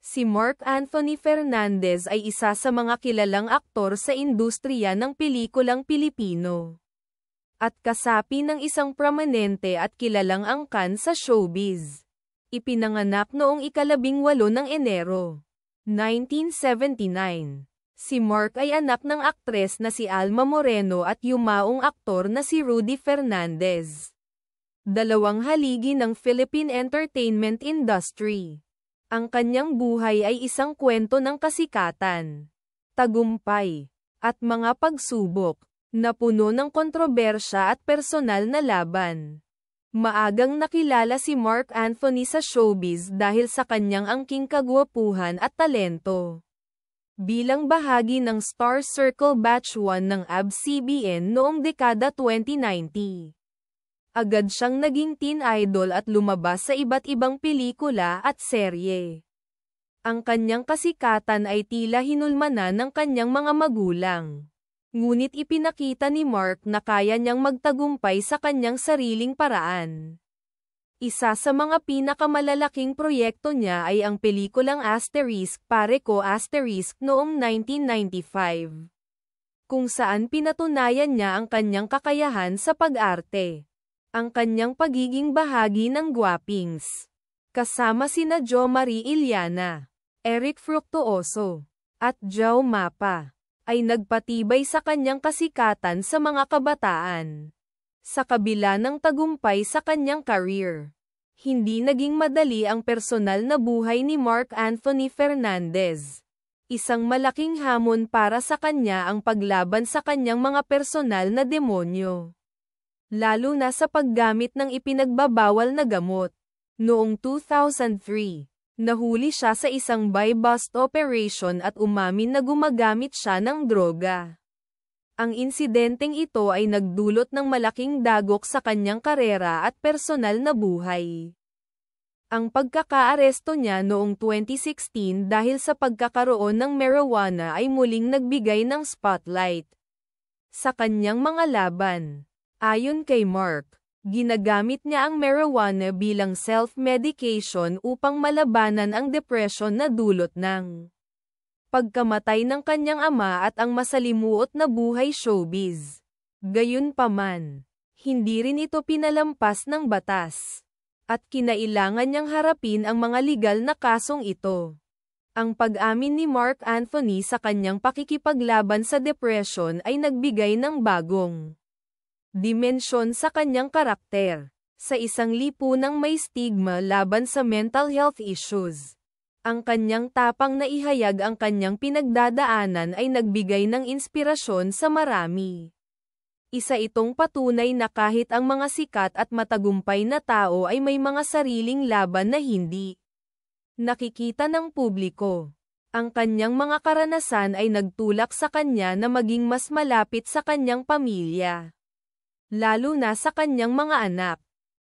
Si Mark Anthony Fernandez ay isa sa mga kilalang aktor sa industriya ng pelikulang Pilipino. At kasapi ng isang prominente at kilalang angkan sa showbiz. Ipinanganak noong ikalabing walo ng Enero, 1979. Si Mark ay anak ng aktres na si Alma Moreno at yumaong aktor na si Rudy Fernandez. Dalawang haligi ng Philippine entertainment industry. Ang kanyang buhay ay isang kwento ng kasikatan, tagumpay, at mga pagsubok, na puno ng kontrobersya at personal na laban. Maagang nakilala si Mark Anthony sa showbiz dahil sa kanyang angking kagwapuhan at talento. Bilang bahagi ng Star Circle Batch 1 ng ABS-CBN noong dekada 2090. Agad siyang naging teen idol at lumabas sa iba't ibang pelikula at serye. Ang kanyang kasikatan ay tila hinulmanan ng kanyang mga magulang. Ngunit ipinakita ni Mark na kaya niyang magtagumpay sa kanyang sariling paraan. Isa sa mga pinakamalalaking proyekto niya ay ang pelikulang Asterisk Pareko Asterisk noong 1995, kung saan pinatunayan niya ang kanyang kakayahan sa pag-arte ang kanyang pagiging bahagi ng Guapings. Kasama sina Jo Marie Iliana, Eric Fructuoso, at Joe Mapa, ay nagpatibay sa kanyang kasikatan sa mga kabataan. Sa kabila ng tagumpay sa kanyang career, hindi naging madali ang personal na buhay ni Mark Anthony Fernandez isang malaking hamon para sa kanya ang paglaban sa kanyang mga personal na demonyo lalo na sa paggamit ng ipinagbabawal na gamot. Noong 2003, nahuli siya sa isang buy-bust operation at umamin na gumagamit siya ng droga. Ang insidenteng ito ay nagdulot ng malaking dagok sa kanyang karera at personal na buhay. Ang pagkakaaresto niya noong 2016 dahil sa pagkakaroon ng marijuana ay muling nagbigay ng spotlight sa kanyang mga laban. Ayon kay Mark, Ginagamit niya ang marijuana bilang self-medication upang malabanan ang depression na dulot ng pagkamatay ng kanyang ama at ang masalimuot na buhay showbiz. Gayunpaman, hindi rin ito pinalampas ng batas at kinailangan niyang harapin ang mga legal na kasong ito. Ang pag-amin ni Mark Anthony sa kanyang pakikipaglaban sa depression ay nagbigay ng bagong dimensyon sa kanyang karakter. Sa isang lipunang may stigma laban sa mental health issues. Ang kanyang tapang na ihayag ang kanyang pinagdadaanan ay nagbigay ng inspirasyon sa marami. Isa itong patunay na kahit ang mga sikat at matagumpay na tao ay may mga sariling laban na hindi nakikita ng publiko. Ang kanyang mga karanasan ay nagtulak sa kanya na maging mas malapit sa kanyang pamilya lalo na sa kanyang mga anak.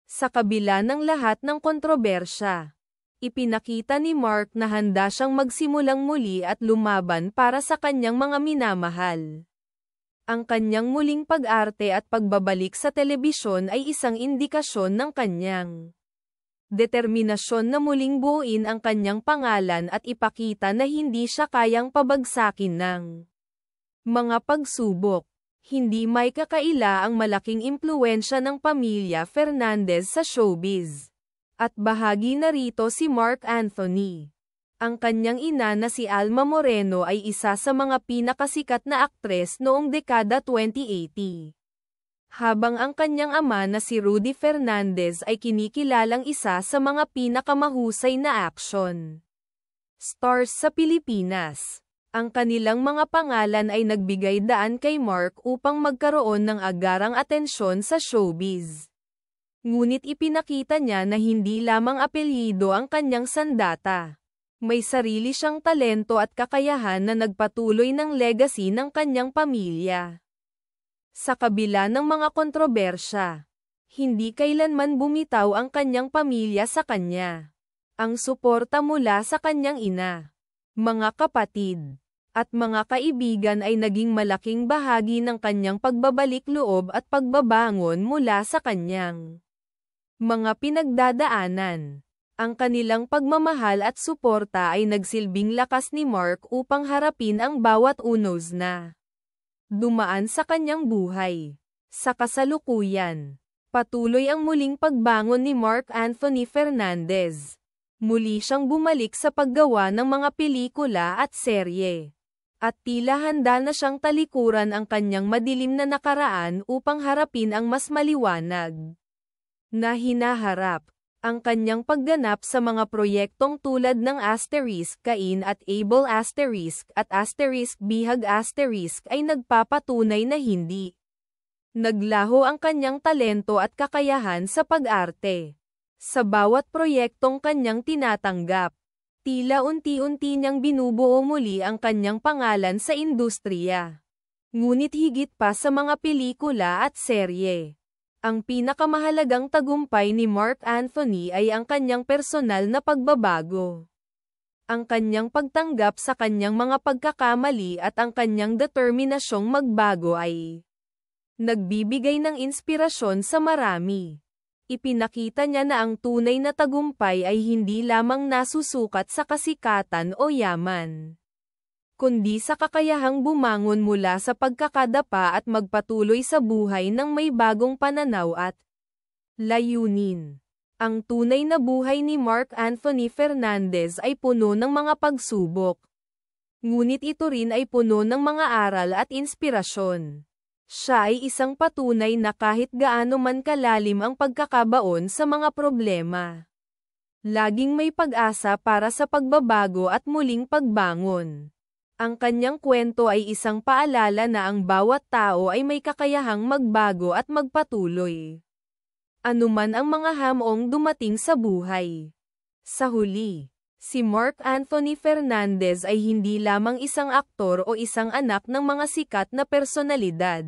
Sa kabila ng lahat ng kontrobersya, ipinakita ni Mark na handa siyang magsimulang muli at lumaban para sa kanyang mga minamahal. Ang kanyang muling pag-arte at pagbabalik sa telebisyon ay isang indikasyon ng kanyang determinasyon na muling buuin ang kanyang pangalan at ipakita na hindi siya kayang pabagsakin ng mga pagsubok hindi may kakaila ang malaking impluensya ng pamilya Fernandez sa showbiz. At bahagi na rito si Mark Anthony. Ang kanyang ina na si Alma Moreno ay isa sa mga pinakasikat na aktres noong dekada 2080. Habang ang kanyang ama na si Rudy Fernandez ay kinikilalang isa sa mga pinakamahusay na action stars sa Pilipinas. Ang kanilang mga pangalan ay nagbigay daan kay Mark upang magkaroon ng agarang atensyon sa showbiz. Ngunit ipinakita niya na hindi lamang apelyido ang kanyang sandata. May sarili siyang talento at kakayahan na nagpatuloy ng legacy ng kanyang pamilya. Sa kabila ng mga kontrobersya, hindi kailanman bumitaw ang kanyang pamilya sa kanya. Ang suporta mula sa kanyang ina mga kapatid, at mga kaibigan ay naging malaking bahagi ng kanyang pagbabalik loob at pagbabangon mula sa kanyang mga pinagdadaanan. Ang kanilang pagmamahal at suporta ay nagsilbing lakas ni Mark upang harapin ang bawat unos na dumaan sa kanyang buhay. Sa kasalukuyan, patuloy ang muling pagbangon ni Mark Anthony Fernandez muli siyang bumalik sa paggawa ng mga pelikula at serye. At tila handa na siyang talikuran ang kanyang madilim na nakaraan upang harapin ang mas maliwanag na hinaharap. Ang kanyang pagganap sa mga proyektong tulad ng Asterisk Kain at Able Asterisk at Asterisk Bihag Asterisk ay nagpapatunay na hindi. Naglaho ang kanyang talento at kakayahan sa pag-arte sa bawat proyektong kanyang tinatanggap. Tila unti-unti niyang binubuo muli ang kanyang pangalan sa industriya. Ngunit higit pa sa mga pelikula at serye. Ang pinakamahalagang tagumpay ni Mark Anthony ay ang kanyang personal na pagbabago. Ang kanyang pagtanggap sa kanyang mga pagkakamali at ang kanyang determinasyong magbago ay nagbibigay ng inspirasyon sa marami ipinakita niya na ang tunay na tagumpay ay hindi lamang nasusukat sa kasikatan o yaman kundi sa kakayahang bumangon mula sa pagkakadapa at magpatuloy sa buhay ng may bagong pananaw at layunin. Ang tunay na buhay ni Mark Anthony Fernandez ay puno ng mga pagsubok. Ngunit ito rin ay puno ng mga aral at inspirasyon. Siya ay isang patunay na kahit gaano man kalalim ang pagkakabaon sa mga problema. Laging may pag-asa para sa pagbabago at muling pagbangon. Ang kanyang kwento ay isang paalala na ang bawat tao ay may kakayahang magbago at magpatuloy. Anuman ang mga hamong dumating sa buhay. Sa huli, Si Mark Anthony Fernandez ay hindi lamang isang aktor o isang anak ng mga sikat na personalidad.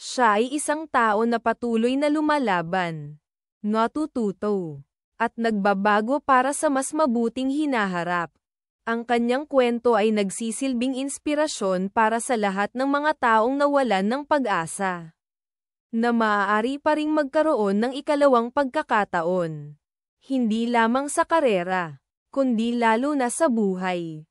Siya ay isang tao na patuloy na lumalaban, natututo, at nagbabago para sa mas mabuting hinaharap. Ang kanyang kwento ay nagsisilbing inspirasyon para sa lahat ng mga taong nawalan ng pag-asa na maaari pa ring magkaroon ng ikalawang pagkakataon. Hindi lamang sa karera kundi lalo na sa buhay.